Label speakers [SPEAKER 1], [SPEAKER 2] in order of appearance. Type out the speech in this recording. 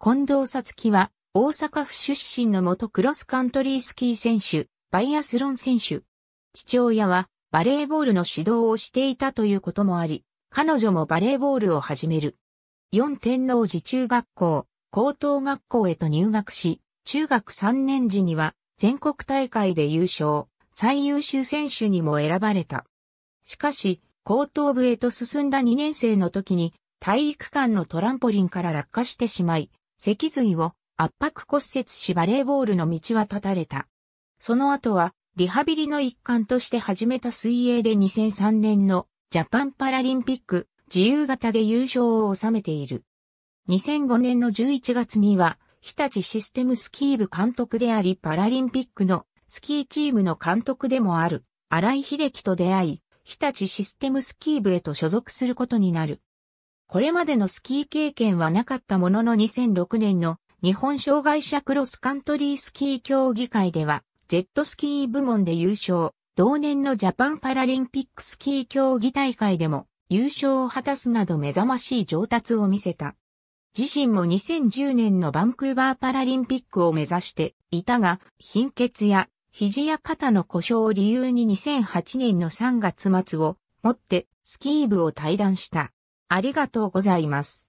[SPEAKER 1] 近藤さつきは、大阪府出身の元クロスカントリースキー選手、バイアスロン選手。父親は、バレーボールの指導をしていたということもあり、彼女もバレーボールを始める。四天王寺中学校、高等学校へと入学し、中学3年時には全国大会で優勝、最優秀選手にも選ばれた。しかし、高等部へと進んだ2年生の時に体育館のトランポリンから落下してしまい、脊髄を圧迫骨折しバレーボールの道は断たれた。その後は、リハビリの一環として始めた水泳で2003年のジャパンパラリンピック自由形で優勝を収めている。2005年の11月には、日立システムスキー部監督でありパラリンピックのスキーチームの監督でもある、荒井秀樹と出会い、日立システムスキー部へと所属することになる。これまでのスキー経験はなかったものの2006年の日本障害者クロスカントリースキー競技会では、ジェットスキー部門で優勝、同年のジャパンパラリンピックスキー競技大会でも優勝を果たすなど目覚ましい上達を見せた。自身も2010年のバンクーバーパラリンピックを目指していたが、貧血や肘や肩の故障を理由に2008年の3月末をもってスキー部を退団した。ありがとうございます。